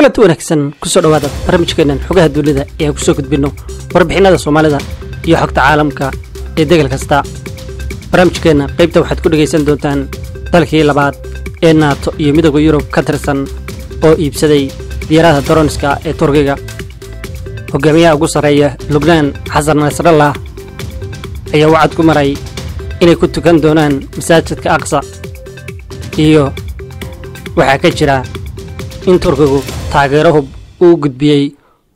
kulanti wanaagsan kusoo dhawaada barnaamijkeennan xogaha duunida ee aan kusoo gudbinno warbixinnada soomaalida iyo xogta caalamka ee degel kasta barnaamijkeenna qaybta waxaad ku dhegaysan doontaan dalkii labaad ee naato iyo midowda yurub ka tirsan oo iibsaday diyaaradaha doroonska ee turkiga hogaamiyaha ugu sarreeya lubnaan xasan nasrallah ayaa wacad ku maray inay ku tukan doonaan masaajidka aqsa iyo waxaa ka jira in turkigu taageero uu gudbiyey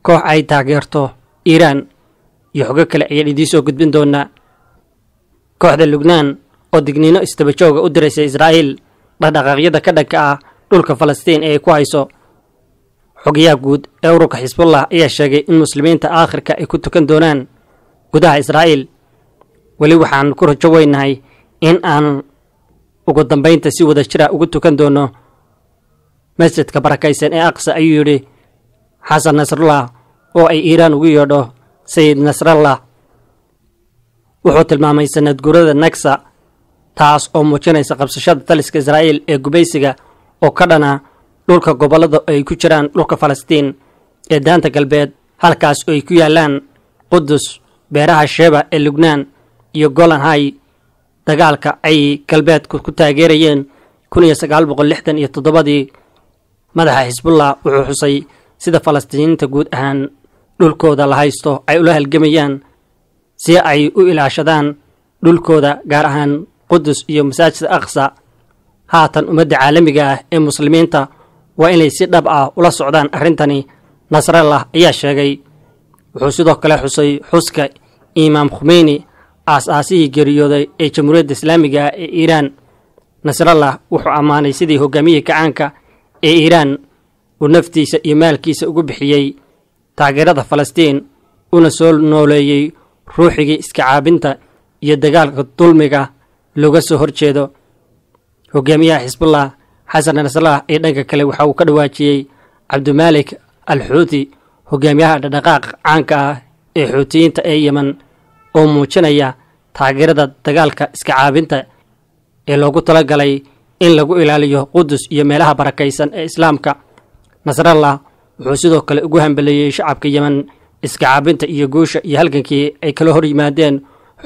koox ay taageerto iiraan iyo xogo kale ayaan idiin soo gudbin doonaa kooxda lugnaan oo digniino istabajooga u diraysa israa'iil dhaqdhaqaaqyada ka dhanka ah dhulka falastiin ee ku hayso xogayaha guud ee ururka xisbullah ayaa sheegay in muslimiinta aakhirka ay ku tukan doonaan gudaha israa'iil weli waxaan ku rajo weynahay in aan ugu dambaynta si wada jira ugu tukan doono masjidka barakaysan ee aqsa ayuu yidhi xasan nasrullah oo ay iiraan ugu yeedho sayid nasrallah wuxuu tilmaamay sanadguurada nagsa taas oo muujinaysa qabsashada taliska israa'iil ee gubaysiga oo ka dhana dhulka gobollada ay ku jiraan dhulka falastiin ee daanta galbeed halkaas oo ay ku yaallaan qudus beeraha sheeba ee lubnaan iyo golan hay dagaalka ay galbeedku ku taageerayeen kun iyo sagaal boqol lixdan iyo toddobadii madaxa xisbullah wuxuu xusay sida falastiiniinta guud ahaan dhulkooda la haysto ay ula halgamayaan si ay u ilaashadaan dhulkooda gaar ahaan qudus iyo masaajid aqsa haatan ummadda caalamiga ah ee muslimiinta waa inay si dhab ah ula socdaan arrintani nasrallah ayaa sheegay wuxuu sidoo kale xusay xuska imaam khumeyni aas-aasihii geeriyooday ee jamhuuriyadda islaamiga ah ee iiraan nasrallah wuxuu ammaanay sidii hogaamiyihii kacaanka ee iiraan uu naftiisa iyo maalkiisa ugu bixiyey taageerada falastiin una soo nooleeyey ruuxigii iska caabinta iyo dagaalka dulmiga looga soo horjeedo hogaamiyaha xisbullah xasan nasraah ee dhanka kale waxa uu ka dhawaajiyey cabdimaalik al xuuti hogaamiyaha dhaqdhaqaaq caanka ah ee xuutiyiinta ee yeman oo muujinaya taageerada dagaalka iska caabinta ee loogu talagalay in lagu ilaaliyo qudus iyo meelaha barakaysan ee islaamka nasrallah wuxuu sidoo kale ugu hambeleeyey shacabka yemen iskacaabinta iyo guusha iyo halgankii ay kala hor yimaadeen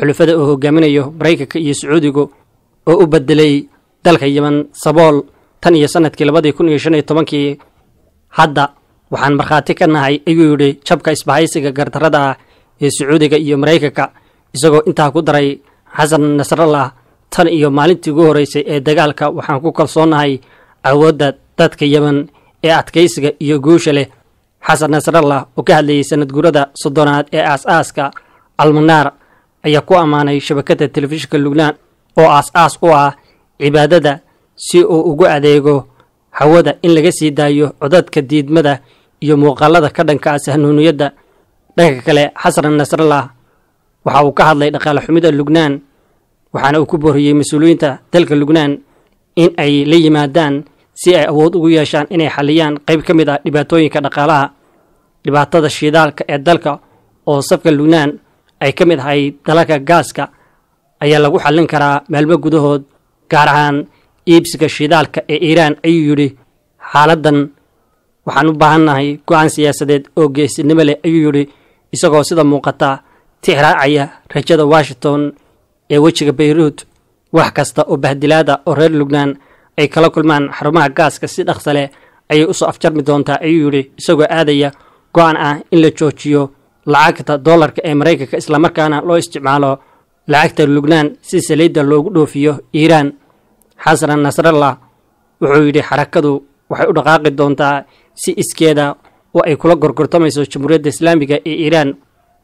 xulufada uu hogaaminayo maraykanka iyo sacuudigu oo u bedelay dalka yemen sabool tan iyo sannadkii labadii kun iyo shan iyo tobankii hadda waxaan markhaati ka nahay ayuu yidhi jabka isbahaysiga gardarada ah ee sacuudiga iyo maraykanka isagoo intaa ku daray xasan nasrallah tan iyo maalintii ugu horeysay ee dagaalka waxaan ku kalsoonnahay awoodda dadka yemen ee adkaysiga iyo guusha leh xasan nasrallah oo ka hadlayay sanadguurada soddonaad ee aas-aaska almanaar ayaa ku ammaanay shabakadda telefishinka lubnaan oo aas-aas u ah cibaadada si uu ugu adeego hawada in laga sii daayo codadka diidmada iyo muuqaalada ka dhanka a sahnuuniyadda dhanka kale xasan nasrallah waxa uu ka hadlay dhaqaale xumida lugnaan waxaana uu ku booriyey mas-uuliyiinta dalka lubnaan in ay la yimaadaan si ay awood ugu yeeshaan inay xalliyaan qayb ka mid ah dhibaatooyinka dhaqaalaha dhibaatada shidaalka ee dalka oo safka lubnaan ay ka mid ahay dalalka gaaska ayaa lagu xallin karaa maalmo gudahood gaar ahaan iibsiga shidaalka ee iiraan ayuu yidhi xaaladan waxaan u baahannahay go-aan siyaasadeed oo geesinimo leh ayuu yidhi isagoo sida muuqata tixraacaya rajada washington ee wejiga bayruud wax kasta oo bahdilaada oo reer lubnaan ay kala kulmaan xarumaha gaaska si dhaqsa leh ayay usoo afjarmi doontaa ayuu yidhi isagoo aadaya go aan ah in la joojiyo lacagta dollarka ee maraykanka islamarkaana loo isticmaalo lacagta lugnaan si saliidda loogu dhoofiyo iiraan xasan nasrallah wuxuu yidhi xarakadu waxay u dhaqaaqi doontaa si iskeeda oo ay kula gorgortamayso jamhuuriyadda islaamiga ee iiraan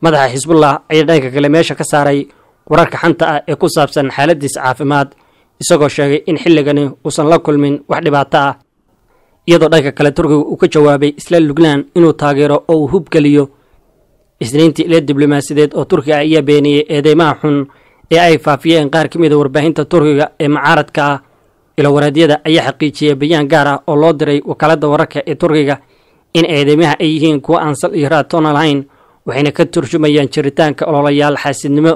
madaxa xisbullah ayaa dhanka kale meesha ka saaray wararka xanta ah ee ku saabsan xaaladiisa caafimaad isagoo sheegay in xilligani uusan la kulmin wax dhibaato ah iyadoo dhanka kale turkiga uu ka jawaabay isla luglan inuu taageero oo uu hubgeliyo isniintii ila diblomaasideed oo turkiga ayaa beeniyey eedeymaha xun ee ay faafiyeen qaar ka mida ah warbaahinta turkiga ee mucaaradka ah ilowareedyada ayaa xaqiijiyey bayaan gaar ah oo loo diray wakaaladda wararka ee turkiga in eedeymaha ay yihiin kuwa aan sal iyo raatoona lahayn waxayna ka turjumayaan jiritaanka ololayaal xaasidnimo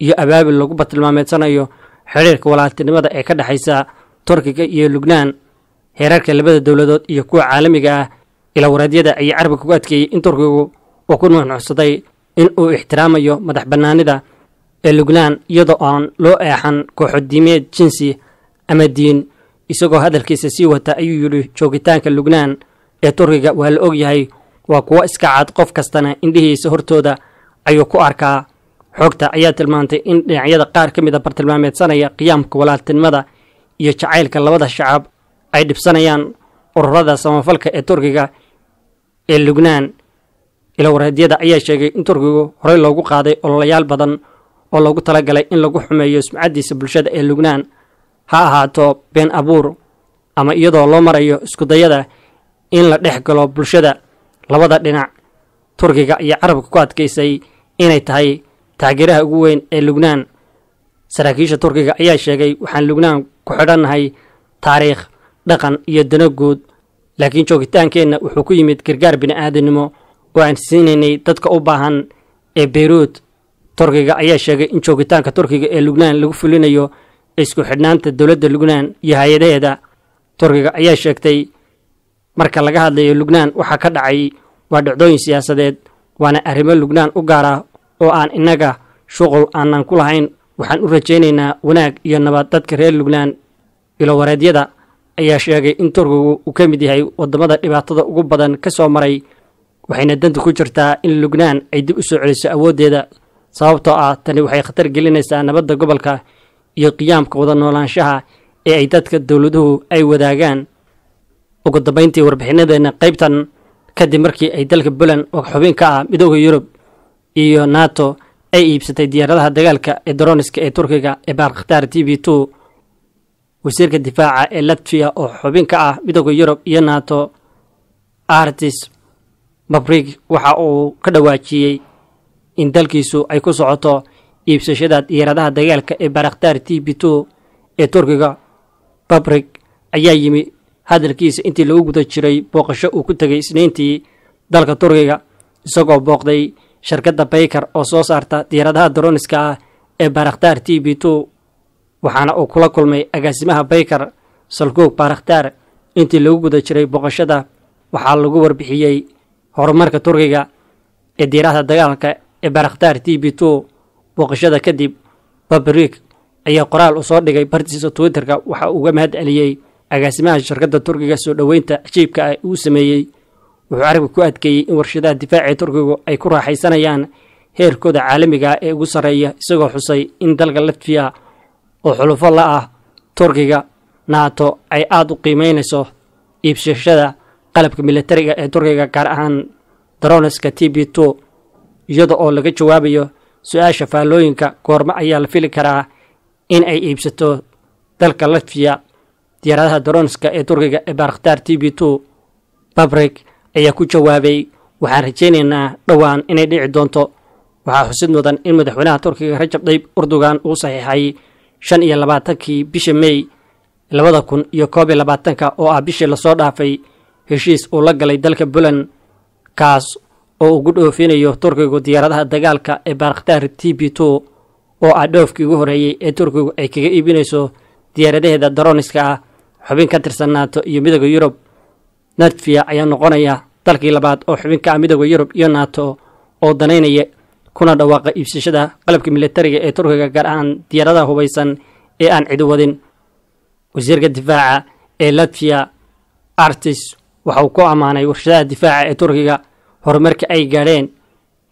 iyo abaabil lagu batilmaameedsanayo xiriirka walaaltinimada ee ka dhexaysa turkiga iyo lugnaan heerarka labada dowladood iyo kuwa caalamiga ah ilawareedyada ayay carabiga ku adkeeyey in turkigu uu ku nuuxnuuxsaday in uu ixtiraamayo madax bannaanida ee lugnaan iyadoo aan loo eexan kooxodiimeed jinsi ama diin isagoo hadalkiisa sii wata ayuu yidhi joogitaanka lugnaan ee turkiga waa la og yahay waa kuwo iska cad qof kastana indhihiisa hortooda ayuu ku arkaa xogta ayaa tilmaantay in dhinacyada qaar ka mid a ah bartilmaameedsanaya qiyaamka walaaltinimada iyo jacaylka labada shacab ay dhibsanayaan ururada samafalka ee turkiga ee lubnaan ilowreedyada ayaa sheegay in turkigu horey loogu qaaday ololayaal badan oo loogu talagalay in lagu xumeeyo sumcaddiisa bulshada ee lugnaan ha ahaato been abuur ama iyadoo loo marayo iskudayada in la dhex galo bulshada labada dhinac turkiga iyo carabka ku adkaysay inay tahay taageeraha ugu weyn ee lugnaan saraakiisha turkiga ayaa sheegay waxaan lugnaan ku xidhannahay taariikh dhaqan iyo dano guud laakiin joogitaankeenna wuxuu ku yimid gargaar bini'aadamnimo oo aan siinaynay dadka u baahan ee beyruut turkiga ayaa sheegay in joogitaanka turkiga ee lugnaan lagu fulinayo isku xidhnaanta dowladda lugnaan iyo hay-adaheeda turkiga ayaa sheegtay marka laga hadlayo lugnaan waxaa ka dhacay waa dhacdooyin siyaasadeed waana arrimo lubnaan u gaara oo aan innaga shuqul aanan ku lahayn waxaan u rajaynaynaa wanaag iyo nabad dadka reer lubnaan ilowareedyada ayaa sheegay in turkigu uu ka mid yahay waddamada dhibaatada ugu badan ka soo maray waxayna danta ku jirtaa in lubnaan ay dib u soo celiso awooddeeda sababtoo ah tani waxay khatar gelinaysaa nabadda gobolka iyo qiyaamka wada noolaanshaha ee ay dadka dowladuhu ay wadaagaan ugu dambayntii warbixinadeenna qaybtan kadib markii ay dalka bulan oo xubin ka ah midooda yurub iyo nato ay iibsatay diyaaradaha dagaalka ee daroniska ee turkiga ee baarkhtaar t v two wasiirka difaaca ee latviya oo xubin ka ah midowda yurub iyo nato artis babrig waxa uu ka dhawaajiyey in dalkiisu ay ku socoto iibsashada diyaaradaha dagaalka ee baarakhtaar t b two ee turkiga babrig ayaa yimi hadalkiisa intii lagu guda jiray booqasho uu ku tegay isniintii dalka turkiga isagoo booqday shirkadda baker oo soo saarta diyaaradaha droniska ah ee baarakhtaar t b two waxaana uu kula kulmay agaasimaha baker salgoog baarakhtaar intii lagu guda jiray booqashada waxaa lagu warbixiyey horumarka turkiga ee diyaarada dagaalka ee baarakhtaar t b two booqashada kadib babrik ayaa qoraal u soo dhigay bartiisa twitterka waxa uga mahad celiyey agaasimaha shirkadda turkiga soo dhoweynta cajiibka ah uu sameeyey wuxuu carabka ku adkeeyey in warshadaha difaaca ee turkigu ay ku raaxaysanayaan heerkooda caalamiga ah ee ugu sarreeya isagoo xusay in dalka latfiya oo xulufo la ah turkiga naato ay aada u qiimeynayso iibsashada qalabka milatariga ee turkiga gaar ahaan daroneska t b two iyada oo laga jawaabayo su-aasha faallooyinka goormo ayaa la fili karaa in ay iibsato dalka latfiya diyaaradaha daroneska ee turkiga ee baarakhtaar t b two babrik ayaa ku jawaabay waxaan rajaynaynaa dhowaan inay dhici doonto waxaa xusid mudan in madaxweynaha turkiga rajab dayb urdogan uu saxiixay shan iyo labaatankii bisha mey labada kun iyo koob iyo labaatanka oo ah bishii lasoo dhaafay heshiis uu la galay dalka bulan kaas oo ugu dhoofinayo turkigu diyaaradaha dagaalka ee baarakhtaar t b two oo ah dhoofkii ugu horreeyey ee turkigu ay kaga iibinayso diyaaradaheeda daroniska ah xubin ka tirsan naato iyo midooda yurub latviya ayaa noqonaya dalkii labaad oo xubinka ka ah midooda yurub iyo nato oo danaynaya kuna dhawaaqa iibsashada qalabka milatariga ee turkiga gaar ahaan diyaaradaha hubaysan ee aan cidi wadin wasiirka difaaca ee latviya artis waxa uu ku ammaanay warshadaha difaaca ee turkiga horumarka ay gaadheen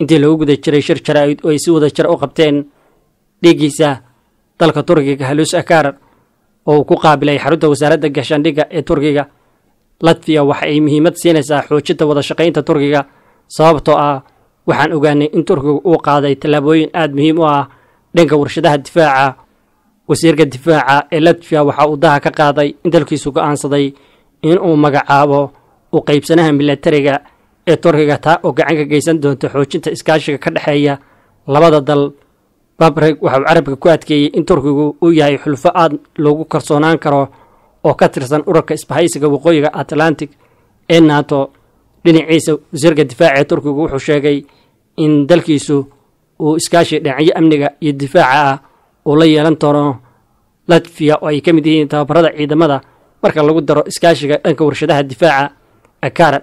intii lagu guda jiray shir jaraa'id oo ay si wada jira ah u qabteen dhiiggiisa dalka turkiga halus akar oo uu ku qaabilay xarunta wasaaradda gashaandhigga ee turkiga latfiya waxa ay muhiimad siinaysaa xoojinta wada shaqaynta turkiga sababtoo ah waxaan ogaanay in turkigu uu qaaday tallaabooyin aada muhiim u ah dhanka warshadaha difaaca wasiirka difaaca ee latfiya waxa uu daha ka qaaday in dalkiisu go'aansaday inuu magacaabo u qaybsanaha milatariga ee turkiga taa oo gacan ka geysan doonta xoojinta iskaashiga ka dhexeeya labada dal babreg uu carabka ku adkeeyey in turkigu uu yahay xulfo aada loogu kalsoonaan karo oo ka tirsan ururka isbahaysiga waqooyiga atlantic ee nato dhinaciisa wasiirka difaaca ee turkigu wuxuu sheegay in dalkiisu uu iskaashi dhinacyo amniga iyo difaaca ah uu la yeelan doono latfiya oo ay ka mid yihiin tababarada ciidamada marka lagu daro iskaashiga dhanka warshadaha difaaca akaar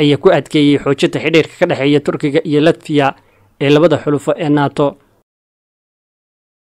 ayaa ku adkeeyey xoojinta xidhiirka ka dhexeeya turkiga iyo latfiya ee labada xulufo ee naato